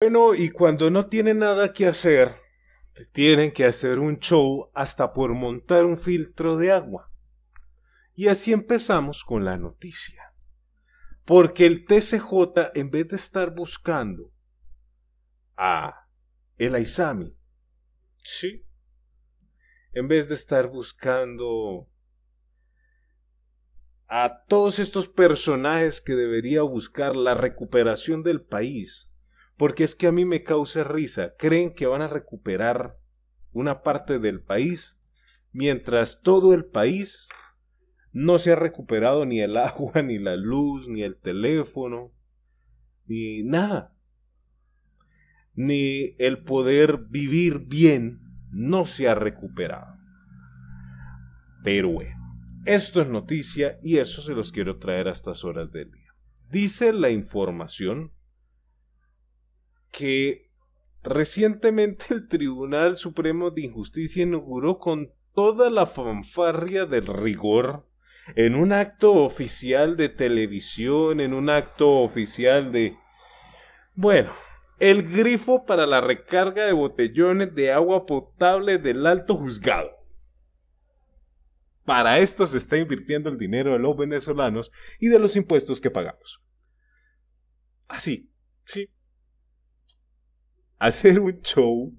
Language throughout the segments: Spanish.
Bueno, y cuando no tienen nada que hacer, tienen que hacer un show hasta por montar un filtro de agua. Y así empezamos con la noticia. Porque el TCJ, en vez de estar buscando a el Aizami, sí, en vez de estar buscando a todos estos personajes que debería buscar la recuperación del país, porque es que a mí me causa risa. Creen que van a recuperar una parte del país mientras todo el país no se ha recuperado ni el agua, ni la luz, ni el teléfono, ni nada. Ni el poder vivir bien no se ha recuperado. Pero bueno, esto es noticia y eso se los quiero traer a estas horas del día. Dice la información que recientemente el Tribunal Supremo de Injusticia inauguró con toda la fanfarria del rigor en un acto oficial de televisión, en un acto oficial de... Bueno, el grifo para la recarga de botellones de agua potable del alto juzgado. Para esto se está invirtiendo el dinero de los venezolanos y de los impuestos que pagamos. Así, sí, hacer un show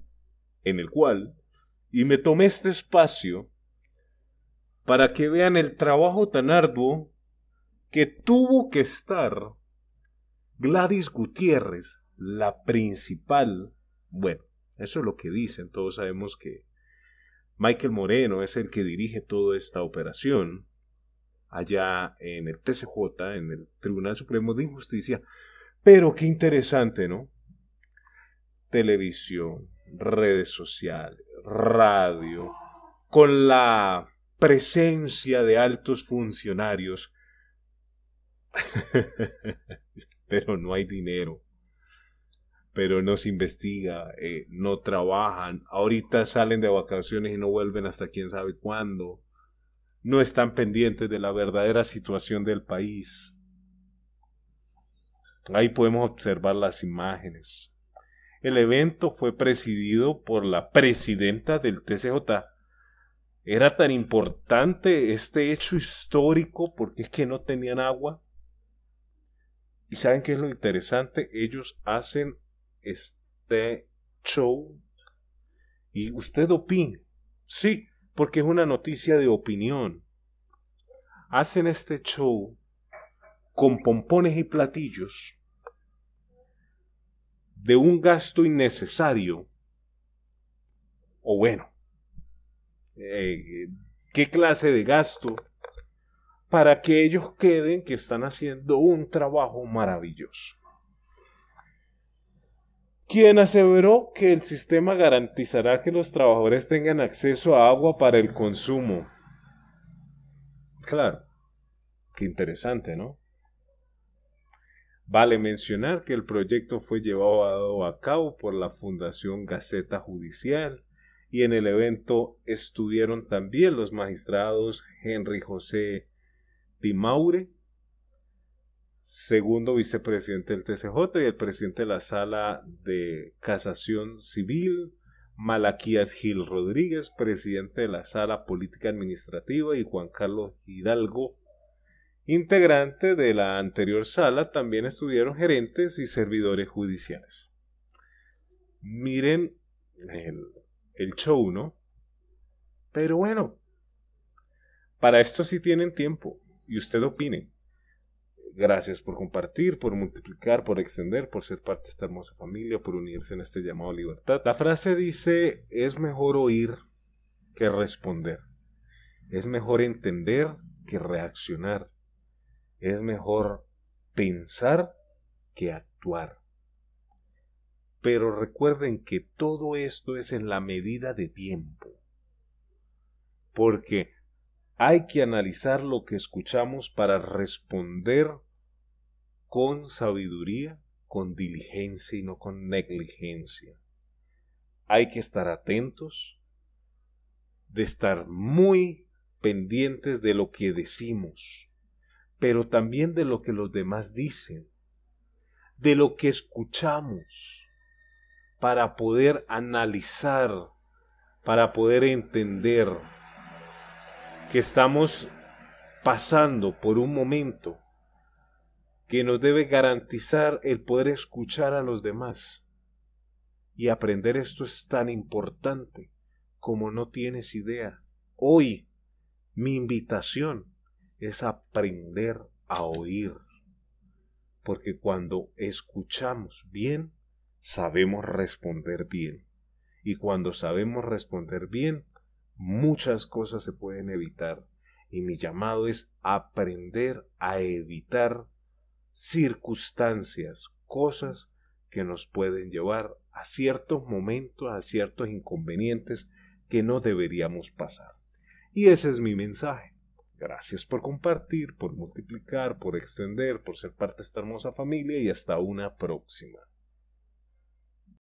en el cual, y me tomé este espacio para que vean el trabajo tan arduo que tuvo que estar Gladys Gutiérrez, la principal. Bueno, eso es lo que dicen, todos sabemos que Michael Moreno es el que dirige toda esta operación allá en el TCJ, en el Tribunal Supremo de Injusticia. Pero qué interesante, ¿no? televisión, redes sociales, radio, con la presencia de altos funcionarios, pero no hay dinero, pero no se investiga, eh, no trabajan, ahorita salen de vacaciones y no vuelven hasta quién sabe cuándo, no están pendientes de la verdadera situación del país. Ahí podemos observar las imágenes, el evento fue presidido por la presidenta del TCJ. Era tan importante este hecho histórico porque es que no tenían agua. Y saben qué es lo interesante, ellos hacen este show y usted opine. Sí, porque es una noticia de opinión. Hacen este show con pompones y platillos de un gasto innecesario? O bueno, eh, ¿qué clase de gasto para que ellos queden que están haciendo un trabajo maravilloso? quien aseveró que el sistema garantizará que los trabajadores tengan acceso a agua para el consumo. Claro, qué interesante, ¿no? Vale mencionar que el proyecto fue llevado a cabo por la Fundación Gaceta Judicial y en el evento estuvieron también los magistrados Henry José Timaure, segundo vicepresidente del TCJ y el presidente de la Sala de Casación Civil, Malaquías Gil Rodríguez, presidente de la Sala Política Administrativa y Juan Carlos Hidalgo integrante de la anterior sala, también estuvieron gerentes y servidores judiciales. Miren el, show, ¿no? Pero bueno, para esto sí tienen tiempo y usted opine. Gracias por compartir, por multiplicar, por extender, por ser parte de esta hermosa familia, por unirse en este llamado libertad. La frase dice, es mejor oír que responder. Es mejor entender que reaccionar. Es mejor pensar que actuar. Pero recuerden que todo esto es en la medida de tiempo. Porque hay que analizar lo que escuchamos para responder con sabiduría, con diligencia y no con negligencia. Hay que estar atentos, de estar muy pendientes de lo que decimos pero también de lo que los demás dicen, de lo que escuchamos, para poder analizar, para poder entender que estamos pasando por un momento que nos debe garantizar el poder escuchar a los demás. Y aprender esto es tan importante como no tienes idea. Hoy, mi invitación es aprender a oír. Porque cuando escuchamos bien, sabemos responder bien. Y cuando sabemos responder bien, muchas cosas se pueden evitar. Y mi llamado es aprender a evitar circunstancias, cosas que nos pueden llevar a ciertos momentos, a ciertos inconvenientes que no deberíamos pasar. Y ese es mi mensaje. Gracias por compartir, por multiplicar, por extender, por ser parte de esta hermosa familia y hasta una próxima.